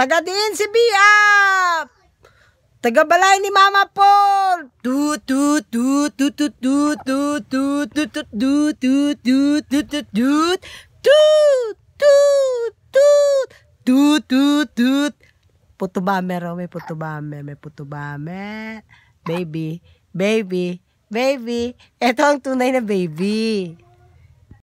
Taga din si Biap! Taga ni Mama Paul! Tu tu tu tu tu tu tu tu tu tu tu tu tu tu tu tu tu Tut, tut, tut. Puto bame raw. May puto bame. May puto bame. Baby. Baby. Baby. Ito ang tunay na baby.